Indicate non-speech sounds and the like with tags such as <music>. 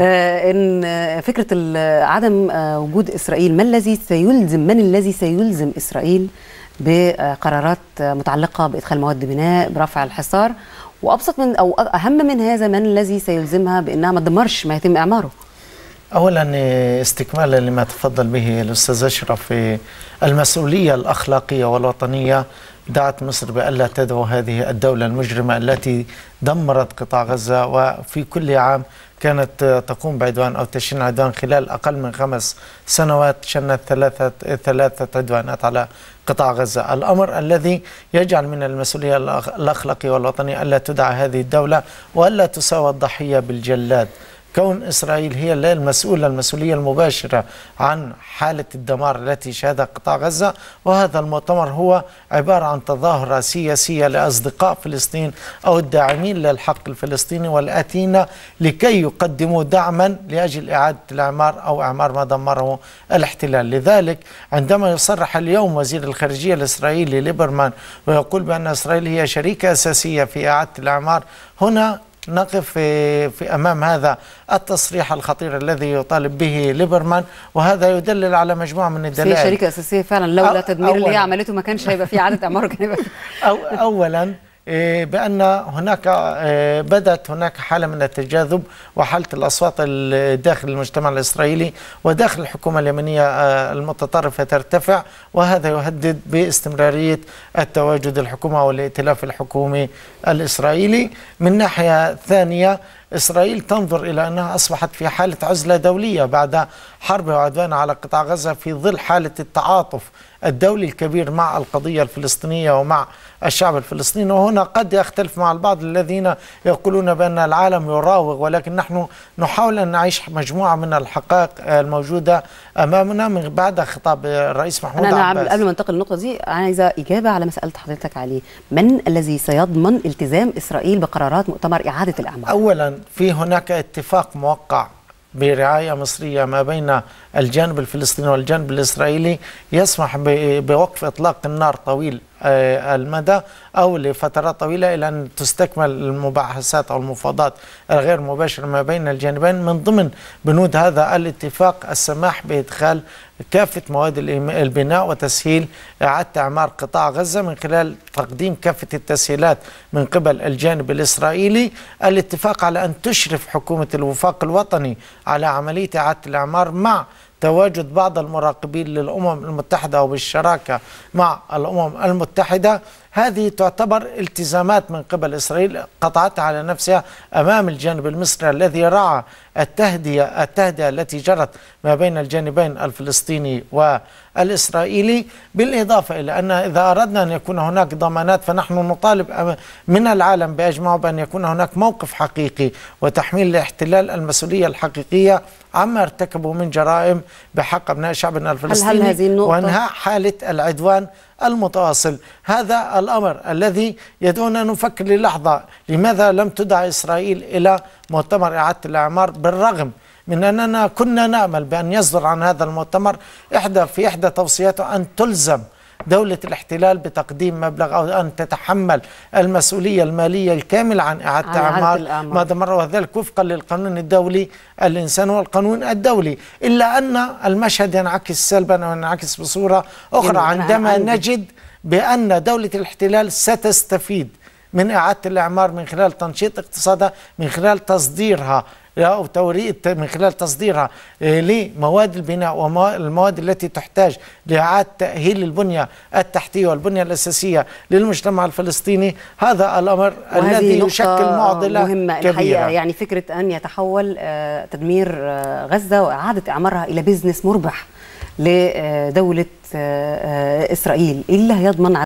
آه، ان آه، فكره آه، عدم وجود اسرائيل ما الذي سيلزم من الذي سيلزم اسرائيل بقرارات متعلقه بادخال مواد بناء برفع الحصار وابسط من او اهم من هذا من الذي سيلزمها بانها ما تدمرش ما يتم اعماره اولا استكمالا لما تفضل به الاستاذ اشرف في المسؤوليه الاخلاقيه والوطنيه دعت مصر بألا تدعو هذه الدولة المجرمة التي دمرت قطاع غزة وفي كل عام كانت تقوم بعدوان أو تشن عدوان خلال أقل من خمس سنوات شنت ثلاثة, ثلاثة عدوانات على قطاع غزة الأمر الذي يجعل من المسؤولية الأخلاقي والوطني ألا تدعى هذه الدولة وألا تساوى الضحية بالجلاد كون إسرائيل هي لا المسؤولة المسؤولية المباشرة عن حالة الدمار التي شهدها قطاع غزة وهذا المؤتمر هو عبارة عن تظاهرة سياسية لأصدقاء فلسطين أو الداعمين للحق الفلسطيني والأتينا لكي يقدموا دعما لأجل إعادة الإعمار أو إعمار ما دمره الاحتلال لذلك عندما يصرح اليوم وزير الخارجية الإسرائيلي ليبرمان ويقول بأن إسرائيل هي شريكة أساسية في إعادة الإعمار هنا نقف في, في أمام هذا التصريح الخطير الذي يطالب به ليبرمان وهذا يدلل على مجموعة من الدلائل شركة أساسية فعلا لولا تدمير اللي هي عملته ما كانش هيبقى في عدد اعمار <laughs> كان أولا إيه، بأن هناك إيه، بدأت هناك حالة من التجاذب وحالة الأصوات داخل المجتمع الإسرائيلي وداخل الحكومة اليمنية آه، المتطرفة ترتفع وهذا يهدد باستمرارية التواجد الحكومة والائتلاف الحكومي الإسرائيلي من ناحية ثانية إسرائيل تنظر إلى أنها أصبحت في حالة عزلة دولية بعد حرب وعدوان على قطاع غزة في ظل حالة التعاطف الدولي الكبير مع القضية الفلسطينية ومع الشعب الفلسطيني وهنا قد يختلف مع البعض الذين يقولون بأن العالم يراوغ ولكن نحن نحاول أن نعيش مجموعة من الحقائق الموجودة أمامنا من بعد خطاب الرئيس محمود أنا نعم، عباس قبل ما انتقل للنقطة دي عايزة إجابة على مسألة حضرتك عليه من الذي سيضمن التزام إسرائيل بقرارات مؤتمر إعادة الأعمال؟ أولا في هناك اتفاق موقع برعاية مصرية ما بين الجانب الفلسطيني والجانب الإسرائيلي يسمح بوقف إطلاق النار طويل آه، المدى أو لفترات طويلة إلى أن تستكمل المباحثات أو المفاوضات الغير مباشرة ما بين الجانبين من ضمن بنود هذا الاتفاق السماح بإدخال كافة مواد البناء وتسهيل إعادة إعمار قطاع غزة من خلال تقديم كافة التسهيلات من قبل الجانب الإسرائيلي الاتفاق على أن تشرف حكومة الوفاق الوطني على عملية إعادة الإعمار مع تواجد بعض المراقبين للأمم المتحدة وبالشراكة مع الأمم المتحدة هذه تعتبر التزامات من قبل إسرائيل قطعتها على نفسها أمام الجانب المصري الذي رعى التهدئة التهدئة التي جرت ما بين الجانبين الفلسطيني والإسرائيلي بالإضافة إلى أن إذا أردنا أن يكون هناك ضمانات فنحن نطالب من العالم بأجمعه بأن يكون هناك موقف حقيقي وتحميل الاحتلال المسؤولية الحقيقية عما ارتكبوا من جرائم بحق أبناء شعبنا الفلسطيني هل هل هذه النقطة؟ وانهاء حالة العدوان المتواصل هذا الأمر الذي يدعونا نفكر للحظة لماذا لم تدع إسرائيل إلى مؤتمر إعادة الإعمار بالرغم من أننا كنا نأمل بأن يصدر عن هذا المؤتمر إحدى في إحدى توصياته أن تلزم دولة الاحتلال بتقديم مبلغ أو أن تتحمل المسؤولية المالية الكاملة عن إعادة أعمال ما دمر وذلك وفقا للقانون الدولي الإنسان والقانون الدولي إلا أن المشهد ينعكس سلبا أو ينعكس بصورة أخرى عندما نجد بأن دولة الاحتلال ستستفيد من إعادة الإعمار من خلال تنشيط اقتصادها من خلال تصديرها أو توريد من خلال تصديرها آه، لمواد البناء والمواد التي تحتاج لإعادة تأهيل البنية التحتية والبنية الأساسية للمجتمع الفلسطيني هذا الأمر الذي يشكل معضلة مهمة كبيرة الحقيقة يعني فكرة أن يتحول آه، تدمير آه، غزة وإعادة إعمارها إلى بزنس مربح لدولة إسرائيل إلا يضمن